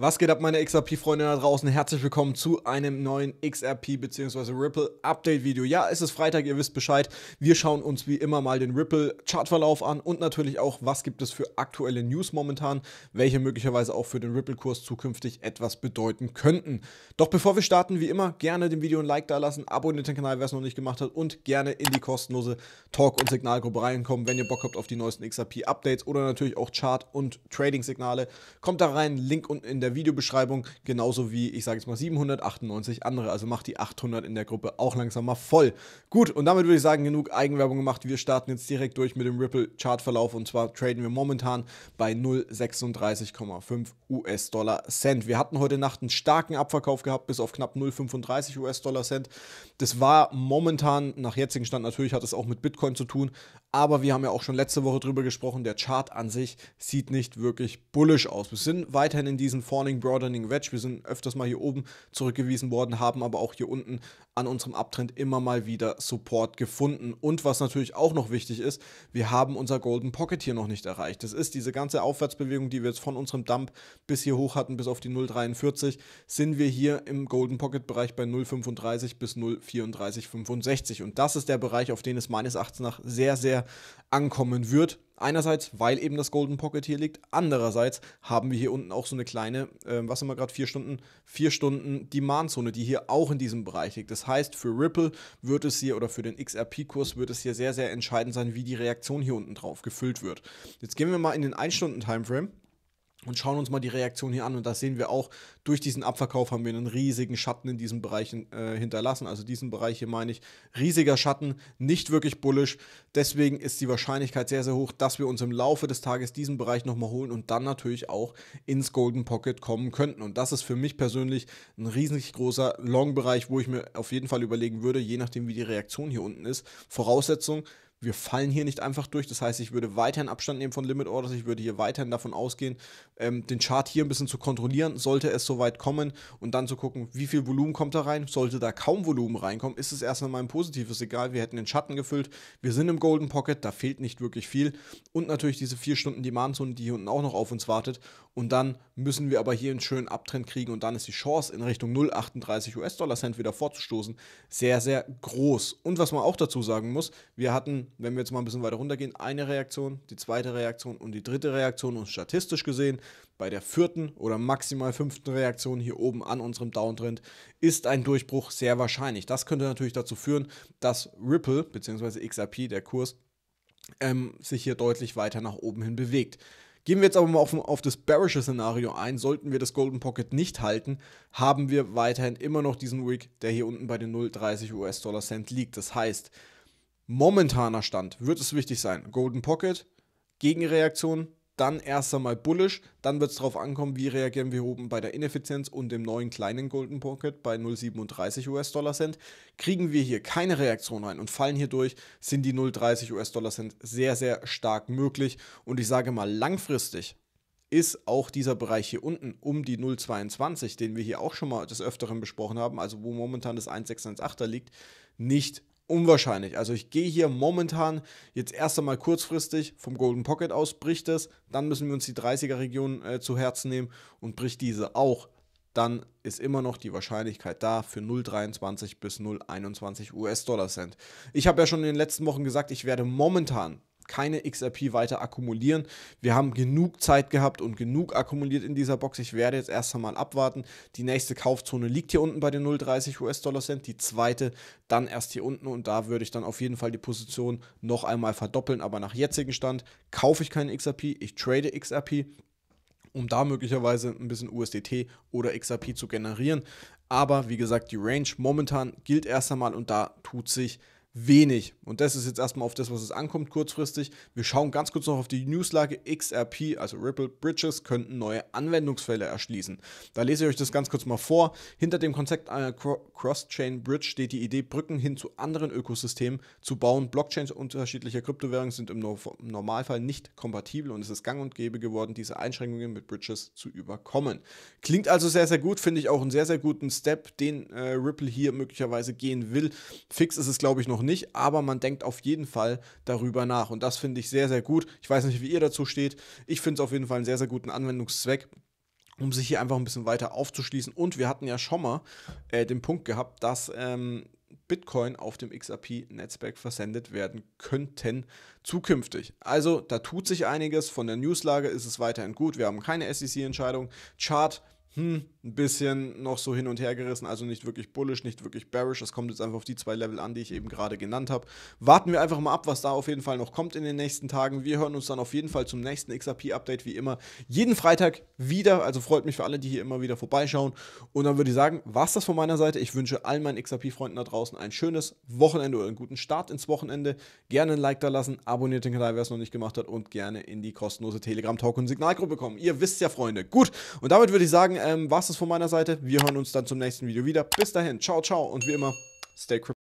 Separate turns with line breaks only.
Was geht ab, meine XRP-Freunde da draußen? Herzlich willkommen zu einem neuen XRP bzw. Ripple Update-Video. Ja, es ist Freitag, ihr wisst Bescheid. Wir schauen uns wie immer mal den Ripple-Chartverlauf an und natürlich auch, was gibt es für aktuelle News momentan, welche möglicherweise auch für den Ripple-Kurs zukünftig etwas bedeuten könnten. Doch bevor wir starten, wie immer, gerne dem Video ein Like da lassen, abonniert den Kanal, wer es noch nicht gemacht hat und gerne in die kostenlose Talk- und Signalgruppe reinkommen, wenn ihr Bock habt auf die neuesten XRP-Updates oder natürlich auch Chart- und Trading-Signale. Kommt da rein, Link unten in der der Videobeschreibung, genauso wie, ich sage jetzt mal, 798 andere. Also macht die 800 in der Gruppe auch langsam mal voll. Gut, und damit würde ich sagen, genug Eigenwerbung gemacht. Wir starten jetzt direkt durch mit dem Ripple Chartverlauf und zwar traden wir momentan bei 0,36,5 US-Dollar Cent. Wir hatten heute Nacht einen starken Abverkauf gehabt, bis auf knapp 0,35 US-Dollar Cent. Das war momentan, nach jetzigem Stand natürlich, hat es auch mit Bitcoin zu tun, aber wir haben ja auch schon letzte Woche drüber gesprochen, der Chart an sich sieht nicht wirklich bullisch aus. Wir sind weiterhin in diesen Formen Morning Broadening, Wedge. Wir sind öfters mal hier oben zurückgewiesen worden, haben aber auch hier unten an unserem Abtrend immer mal wieder Support gefunden. Und was natürlich auch noch wichtig ist, wir haben unser Golden Pocket hier noch nicht erreicht. Das ist diese ganze Aufwärtsbewegung, die wir jetzt von unserem Dump bis hier hoch hatten, bis auf die 0,43, sind wir hier im Golden Pocket Bereich bei 0,35 bis 0,34,65. Und das ist der Bereich, auf den es meines Erachtens nach sehr, sehr ankommen wird. Einerseits, weil eben das Golden Pocket hier liegt. Andererseits haben wir hier unten auch so eine kleine, äh, was haben wir gerade, vier Stunden, vier Stunden Demand-Zone, die hier auch in diesem Bereich liegt. Das heißt, für Ripple wird es hier oder für den XRP-Kurs wird es hier sehr, sehr entscheidend sein, wie die Reaktion hier unten drauf gefüllt wird. Jetzt gehen wir mal in den 1-Stunden-Timeframe und schauen uns mal die Reaktion hier an. Und da sehen wir auch, durch diesen Abverkauf haben wir einen riesigen Schatten in diesen Bereichen äh, hinterlassen. Also diesen Bereich hier meine ich, riesiger Schatten, nicht wirklich bullisch. Deswegen ist die Wahrscheinlichkeit sehr, sehr hoch, dass wir uns im Laufe des Tages diesen Bereich nochmal holen und dann natürlich auch ins Golden Pocket kommen könnten. Und das ist für mich persönlich ein riesig großer Long-Bereich, wo ich mir auf jeden Fall überlegen würde, je nachdem wie die Reaktion hier unten ist. Voraussetzung, wir fallen hier nicht einfach durch. Das heißt, ich würde weiterhin Abstand nehmen von Limit Orders. Ich würde hier weiterhin davon ausgehen, ähm, den Chart hier ein bisschen zu kontrollieren, sollte es soweit kommen und dann zu gucken, wie viel Volumen kommt da rein. Sollte da kaum Volumen reinkommen, ist es erstmal mein positives egal. Wir hätten den Schatten gefüllt. Wir sind im Golden Pocket, da fehlt nicht wirklich viel. Und natürlich diese vier Stunden Demandzone, die hier unten auch noch auf uns wartet. Und dann müssen wir aber hier einen schönen Abtrend kriegen und dann ist die Chance in Richtung 0,38 US-Dollar-Cent wieder vorzustoßen sehr, sehr groß. Und was man auch dazu sagen muss, wir hatten, wenn wir jetzt mal ein bisschen weiter runtergehen, eine Reaktion, die zweite Reaktion und die dritte Reaktion und statistisch gesehen bei der vierten oder maximal fünften Reaktion hier oben an unserem Downtrend ist ein Durchbruch sehr wahrscheinlich. Das könnte natürlich dazu führen, dass Ripple bzw. XRP, der Kurs, ähm, sich hier deutlich weiter nach oben hin bewegt. Gehen wir jetzt aber mal auf, auf das bearische Szenario ein. Sollten wir das Golden Pocket nicht halten, haben wir weiterhin immer noch diesen Wick, der hier unten bei den 0,30 US-Dollar Cent liegt. Das heißt, momentaner Stand wird es wichtig sein. Golden Pocket, Gegenreaktion, dann erst einmal bullish. Dann wird es darauf ankommen, wie reagieren wir oben bei der Ineffizienz und dem neuen kleinen Golden Pocket bei 0,37 US-Dollar Cent. Kriegen wir hier keine Reaktion rein und fallen hier durch, sind die 0,30 US-Dollar Cent sehr, sehr stark möglich. Und ich sage mal, langfristig ist auch dieser Bereich hier unten um die 0,22, den wir hier auch schon mal des Öfteren besprochen haben, also wo momentan das 1,618er liegt, nicht unwahrscheinlich. Also ich gehe hier momentan jetzt erst einmal kurzfristig vom Golden Pocket aus, bricht es, dann müssen wir uns die 30er-Region äh, zu Herzen nehmen und bricht diese auch, dann ist immer noch die Wahrscheinlichkeit da für 0,23 bis 0,21 US-Dollar-Cent. Ich habe ja schon in den letzten Wochen gesagt, ich werde momentan keine XRP weiter akkumulieren. Wir haben genug Zeit gehabt und genug akkumuliert in dieser Box. Ich werde jetzt erst einmal abwarten. Die nächste Kaufzone liegt hier unten bei den 0,30 US-Dollar Cent, die zweite dann erst hier unten und da würde ich dann auf jeden Fall die Position noch einmal verdoppeln. Aber nach jetzigem Stand kaufe ich keine XRP, ich trade XRP um da möglicherweise ein bisschen USDT oder XRP zu generieren. Aber wie gesagt, die Range momentan gilt erst einmal und da tut sich nichts wenig. Und das ist jetzt erstmal auf das, was es ankommt, kurzfristig. Wir schauen ganz kurz noch auf die Newslage. XRP, also Ripple Bridges, könnten neue Anwendungsfälle erschließen. Da lese ich euch das ganz kurz mal vor. Hinter dem Konzept einer Cross-Chain Bridge steht die Idee, Brücken hin zu anderen Ökosystemen zu bauen. Blockchains unterschiedlicher Kryptowährungen sind im Normalfall nicht kompatibel und es ist gang und gäbe geworden, diese Einschränkungen mit Bridges zu überkommen. Klingt also sehr, sehr gut, finde ich auch einen sehr, sehr guten Step, den äh, Ripple hier möglicherweise gehen will. Fix ist es, glaube ich, noch noch nicht, aber man denkt auf jeden Fall darüber nach. Und das finde ich sehr, sehr gut. Ich weiß nicht, wie ihr dazu steht. Ich finde es auf jeden Fall einen sehr, sehr guten Anwendungszweck um sich hier einfach ein bisschen weiter aufzuschließen. Und wir hatten ja schon mal äh, den Punkt gehabt, dass ähm, Bitcoin auf dem XRP-Netzwerk versendet werden könnten zukünftig. Also da tut sich einiges. Von der Newslage ist es weiterhin gut. Wir haben keine SEC-Entscheidung. Chart hm, ein bisschen noch so hin und her gerissen, also nicht wirklich bullish, nicht wirklich bearish. Das kommt jetzt einfach auf die zwei Level an, die ich eben gerade genannt habe. Warten wir einfach mal ab, was da auf jeden Fall noch kommt in den nächsten Tagen. Wir hören uns dann auf jeden Fall zum nächsten XRP-Update wie immer jeden Freitag wieder. Also freut mich für alle, die hier immer wieder vorbeischauen. Und dann würde ich sagen, war es das von meiner Seite. Ich wünsche allen meinen XRP-Freunden da draußen ein schönes Wochenende oder einen guten Start ins Wochenende. Gerne ein Like da lassen, abonniert den Kanal, wer es noch nicht gemacht hat und gerne in die kostenlose Telegram-Talk- und Signalgruppe kommen. Ihr wisst ja, Freunde. Gut, und damit würde ich sagen, ähm, war es das von meiner Seite. Wir hören uns dann zum nächsten Video wieder. Bis dahin, ciao, ciao und wie immer, stay crypto.